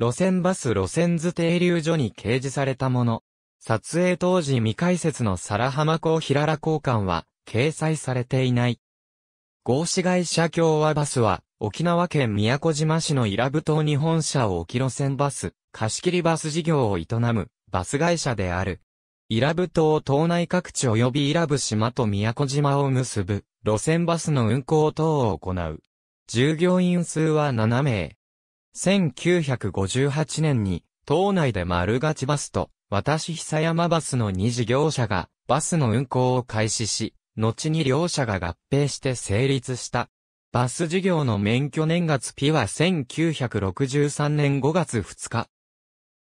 路線バス路線図停留所に掲示されたもの。撮影当時未解説の皿浜港平良交換は掲載されていない。合市会社共和バスは沖縄県宮古島市の伊良部島に本社を置き路線バス、貸切バス事業を営むバス会社である。伊良部島島内各地及び伊良部島と宮古島を結ぶ路線バスの運行等を行う。従業員数は7名。1958年に、島内で丸勝バスと、私久山バスの2事業者が、バスの運行を開始し、後に両者が合併して成立した。バス事業の免許年月日は1963年5月2日。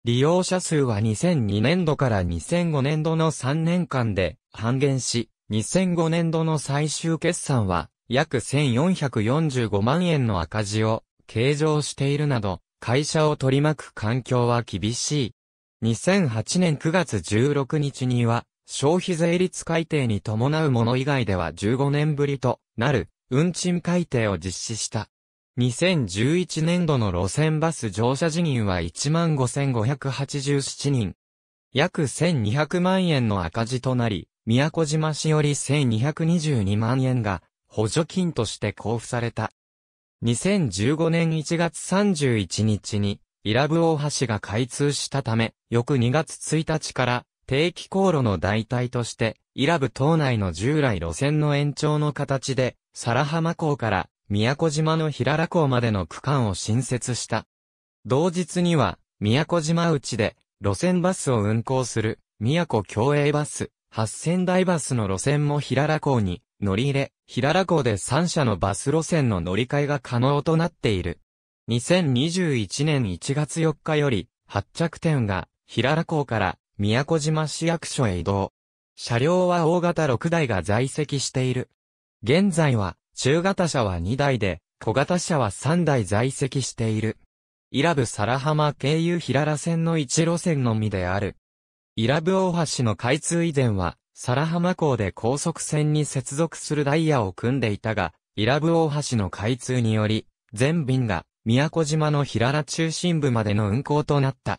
利用者数は2002年度から2005年度の3年間で半減し、2005年度の最終決算は約1445万円の赤字を計上しているなど、会社を取り巻く環境は厳しい。2008年9月16日には、消費税率改定に伴うもの以外では15年ぶりとなる、運賃改定を実施した。2011年度の路線バス乗車人員は15,587人。約1200万円の赤字となり、宮古島市より1222万円が補助金として交付された。2015年1月31日に、伊良部大橋が開通したため、翌2月1日から定期航路の代替として、伊良部島内の従来路線の延長の形で、皿浜港から宮古島の平良港までの区間を新設した。同日には、宮古島内で路線バスを運行する、宮古共栄バス、8000台バスの路線も平良港に乗り入れ、平良港で3社のバス路線の乗り換えが可能となっている。2021年1月4日より、発着点が、平良港から、宮古島市役所へ移動。車両は大型6台が在籍している。現在は、中型車は2台で、小型車は3台在籍している。伊良部皿浜経由平良線の1路線のみである。伊良部大橋の開通以前は、皿浜港で高速船に接続するダイヤを組んでいたが、伊良部大橋の開通により、全便が宮古島の平良中心部までの運行となった。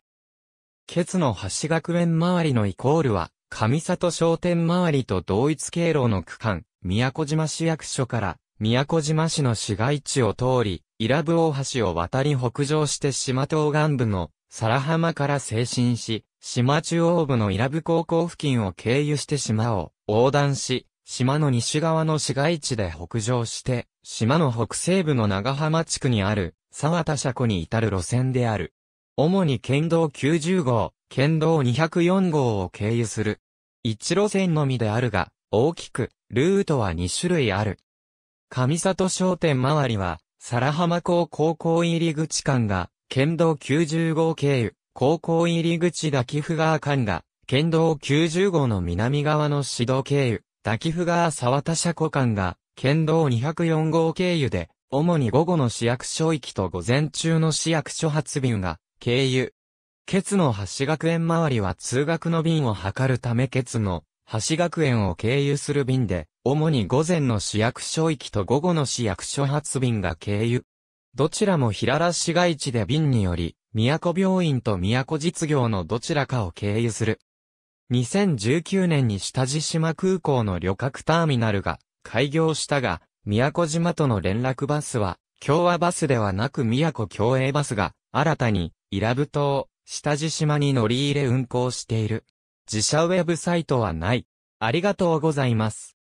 ケツの橋学園周りのイコールは、上里商店周りと同一経路の区間、宮古島市役所から宮古島市の市街地を通り、伊良部大橋を渡り北上して島東岸部の皿浜から西進し、島中央部の伊良部高校付近を経由して島を横断し、島の西側の市街地で北上して、島の北西部の長浜地区にある、沢田車庫に至る路線である。主に県道90号、県道204号を経由する。一路線のみであるが、大きく、ルートは2種類ある。上里商店周りは、皿浜港高校入り口間が、県道90号経由、高校入り口滝府川間が、県道90号の南側の指導経由、滝府川沢田車庫間が、県道204号経由で、主に午後の市役所行きと午前中の市役所発便が、経由。ケツの橋学園周りは通学の便を図るためケツの橋学園を経由する便で、主に午前の市役所行きと午後の市役所発便が経由。どちらも平ら市街地で便により、宮古病院と宮古実業のどちらかを経由する。2019年に下地島空港の旅客ターミナルが開業したが、宮古島との連絡バスは、共和バスではなく宮古共栄バスが、新たに、伊良部島、下地島に乗り入れ運行している。自社ウェブサイトはない。ありがとうございます。